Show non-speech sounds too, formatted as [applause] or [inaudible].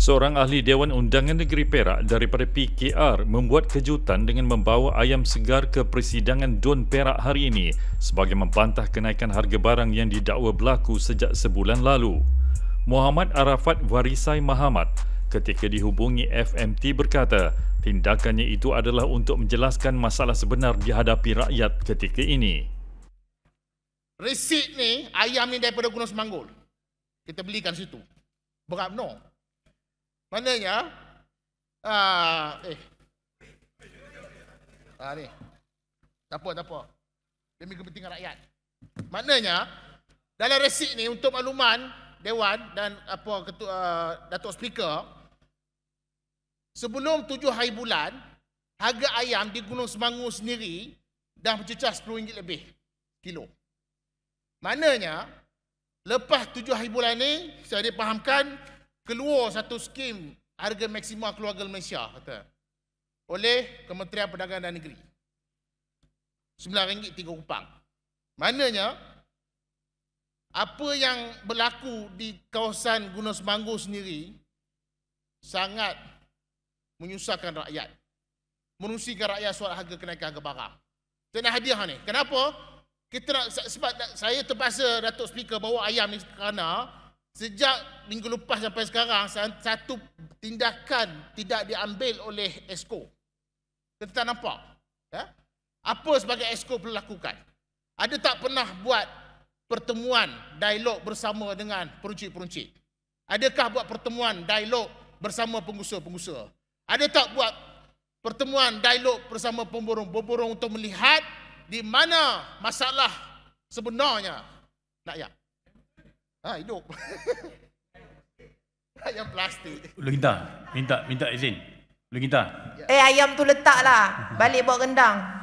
Seorang ahli Dewan Undangan Negeri Perak daripada PKR membuat kejutan dengan membawa ayam segar ke persidangan Don Perak hari ini sebagai membantah kenaikan harga barang yang didakwa berlaku sejak sebulan lalu. Muhammad Arafat Warisai Mahamat ketika dihubungi FMT berkata, tindakannya itu adalah untuk menjelaskan masalah sebenar dihadapi rakyat ketika ini. Resit ni, ayam ni daripada Gunung Semanggul. Kita belikan situ. Berat No. Maknanya ah eh. Ah ni. Tak apa tak apa. Demi kepentingan rakyat. Maknanya dalam resit ni untuk makluman dewan dan apa ketua uh, Datuk Speaker sebelum tujuh hari bulan harga ayam di Gunung Semangus sendiri dah mencecah RM10 lebih kilo. Maknanya lepas tujuh hari bulan ni saya dipahamkan keluar satu skim harga maksima keluarga Malaysia kata oleh Kementerian Perdagangan dan Negeri. RM9 tiga kupang. Mananya apa yang berlaku di kawasan Gunung Semanggu sendiri sangat menyusahkan rakyat. Menusikan rakyat soal harga kenaikan harga barang. Saya nak hadiah ni. Kenapa? Kita nak, sebab saya terpaksa Datuk Speaker bawa ayam ni kerana Sejak minggu lepas sampai sekarang, satu tindakan tidak diambil oleh esko. Kita tak nampak. Ya? Apa sebagai esko perlu lakukan? Ada tak pernah buat pertemuan dialog bersama dengan peruncit-peruncit? Adakah buat pertemuan dialog bersama pengusaha-pengusaha? Ada tak buat pertemuan dialog bersama pemborong-pemborong untuk melihat di mana masalah sebenarnya nak yang? Ha, hidup. [laughs] ayam plastik. Lu minta, minta, minta izin. Lu minta. Eh, ayam tu letaklah. Balik buat rendang.